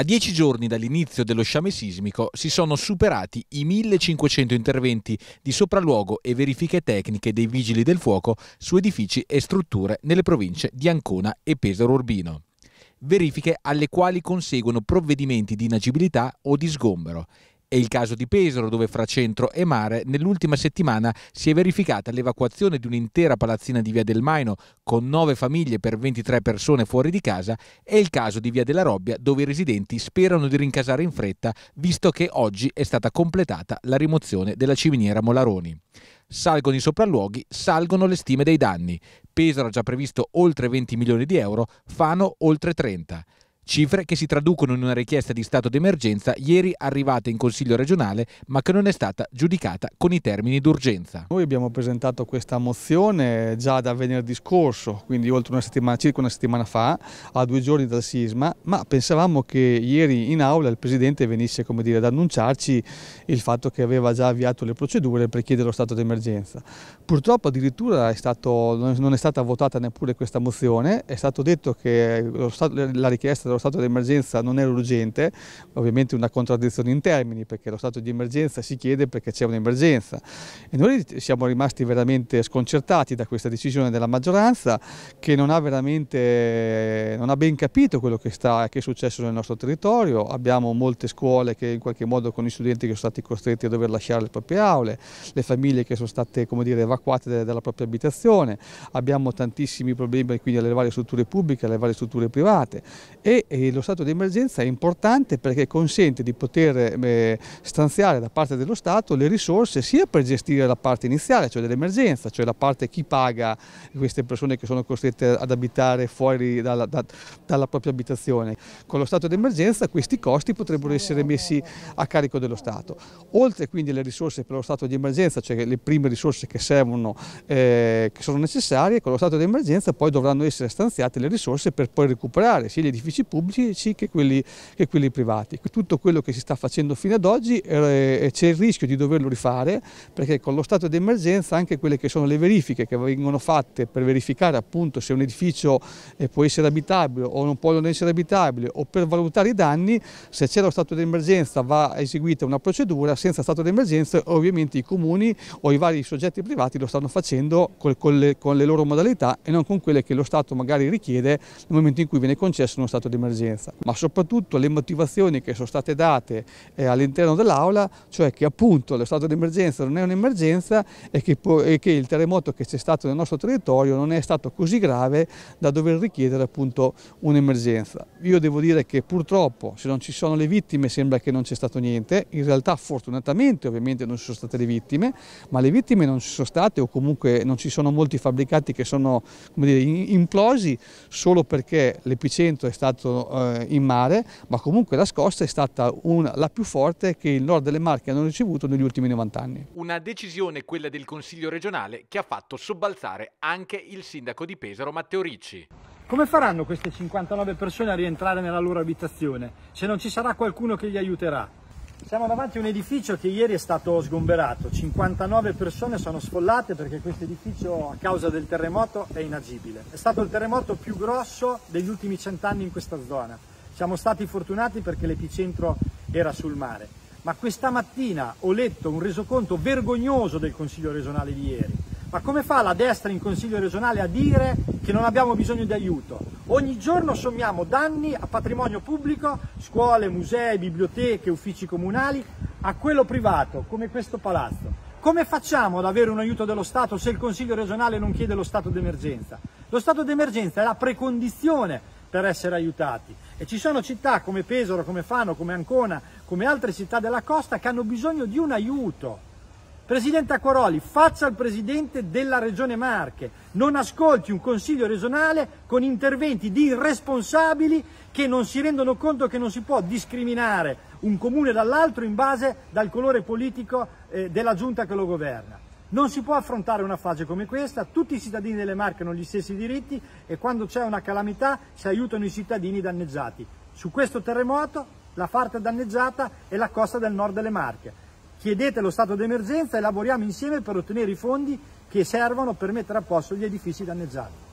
A dieci giorni dall'inizio dello sciame sismico si sono superati i 1500 interventi di sopralluogo e verifiche tecniche dei vigili del fuoco su edifici e strutture nelle province di Ancona e Pesaro Urbino. Verifiche alle quali conseguono provvedimenti di inagibilità o di sgombero è il caso di Pesaro, dove fra centro e mare nell'ultima settimana si è verificata l'evacuazione di un'intera palazzina di Via del Maino con 9 famiglie per 23 persone fuori di casa. È il caso di Via della Robbia, dove i residenti sperano di rincasare in fretta, visto che oggi è stata completata la rimozione della ciminiera Molaroni. Salgono i sopralluoghi, salgono le stime dei danni. Pesaro ha già previsto oltre 20 milioni di euro, Fano oltre 30 cifre che si traducono in una richiesta di stato d'emergenza ieri arrivata in Consiglio regionale ma che non è stata giudicata con i termini d'urgenza. Noi abbiamo presentato questa mozione già da venerdì scorso, quindi oltre una settimana, circa una settimana fa, a due giorni dal sisma, ma pensavamo che ieri in aula il Presidente venisse dire, ad annunciarci il fatto che aveva già avviato le procedure per chiedere lo stato d'emergenza. Purtroppo addirittura è stato, non è stata votata neppure questa mozione, è stato detto che lo, la richiesta dello lo stato di emergenza non era urgente, ovviamente una contraddizione in termini perché lo stato di emergenza si chiede perché c'è un'emergenza e noi siamo rimasti veramente sconcertati da questa decisione della maggioranza che non ha veramente, non ha ben capito quello che, sta, che è successo nel nostro territorio, abbiamo molte scuole che in qualche modo con i studenti che sono stati costretti a dover lasciare le proprie aule, le famiglie che sono state come dire, evacuate dalla propria abitazione, abbiamo tantissimi problemi quindi alle varie strutture pubbliche, alle varie strutture private e e lo stato di emergenza è importante perché consente di poter eh, stanziare da parte dello Stato le risorse sia per gestire la parte iniziale, cioè dell'emergenza, cioè la parte chi paga queste persone che sono costrette ad abitare fuori dalla, da, dalla propria abitazione. Con lo stato di emergenza questi costi potrebbero essere messi a carico dello Stato. Oltre quindi alle risorse per lo stato di emergenza, cioè le prime risorse che servono, eh, che sono necessarie, con lo stato di emergenza poi dovranno essere stanziate le risorse per poi recuperare sia gli edifici pubblici che quelli, che quelli privati. Tutto quello che si sta facendo fino ad oggi eh, eh, c'è il rischio di doverlo rifare perché con lo stato di emergenza anche quelle che sono le verifiche che vengono fatte per verificare appunto se un edificio eh, può essere abitabile o non può non essere abitabile o per valutare i danni, se c'è lo stato di emergenza va eseguita una procedura, senza stato di emergenza ovviamente i comuni o i vari soggetti privati lo stanno facendo col, col, con le loro modalità e non con quelle che lo Stato magari richiede nel momento in cui viene concesso uno stato di emergenza d'emergenza, ma soprattutto le motivazioni che sono state date eh, all'interno dell'aula, cioè che appunto lo stato d'emergenza non è un'emergenza e, e, che il terremoto che c'è stato nel nostro territorio non è stato così grave da dover richiedere appunto un'emergenza. Io devo dire che purtroppo se non ci sono le vittime sembra che non c'è stato niente, in realtà fortunatamente ovviamente non ci sono state le vittime, ma le vittime non ci sono state o comunque non ci sono molti fabbricati che sono come dire, implosi solo perché l'epicentro è stato rimasto eh, in mare, ma comunque la scossa è stata una, la più forte che il nord delle Marche hanno ricevuto negli ultimi 90 anni. Una decisione, quella del Consiglio regionale, che ha fatto sobbalzare anche il sindaco di Pesaro Matteo Ricci. Come faranno queste 59 persone a rientrare nella loro abitazione se non ci sarà qualcuno che li aiuterà? Siamo davanti a un edificio che ieri è stato sgomberato, 59 persone sono sfollate perché questo edificio a causa del terremoto è inagibile. È stato il terremoto più grosso degli ultimi cent'anni in questa zona. Siamo stati fortunati perché l'epicentro era sul mare. Ma questa mattina ho letto un resoconto vergognoso del Consiglio regionale di ieri ma come fa la destra in Consiglio regionale a dire che non abbiamo bisogno di aiuto? Ogni giorno sommiamo danni a patrimonio pubblico, scuole, musei, biblioteche, uffici comunali, a quello privato, come questo palazzo. Come facciamo ad avere un aiuto dello Stato se il Consiglio regionale non chiede lo stato d'emergenza? Lo stato d'emergenza è la precondizione per essere aiutati e ci sono città come Pesaro, come Fano, come Ancona, come altre città della costa che hanno bisogno di un aiuto Presidente Acquaroli, faccia il Presidente della Regione Marche, non ascolti un Consiglio regionale con interventi di irresponsabili che non si rendono conto che non si può discriminare un comune dall'altro in base al colore politico eh, della giunta che lo governa. Non si può affrontare una fase come questa, tutti i cittadini delle Marche hanno gli stessi diritti e quando c'è una calamità si aiutano i cittadini danneggiati. Su questo terremoto la parte danneggiata è la costa del nord delle Marche chiedete lo stato d'emergenza e lavoriamo insieme per ottenere i fondi che servono per mettere a posto gli edifici danneggiati.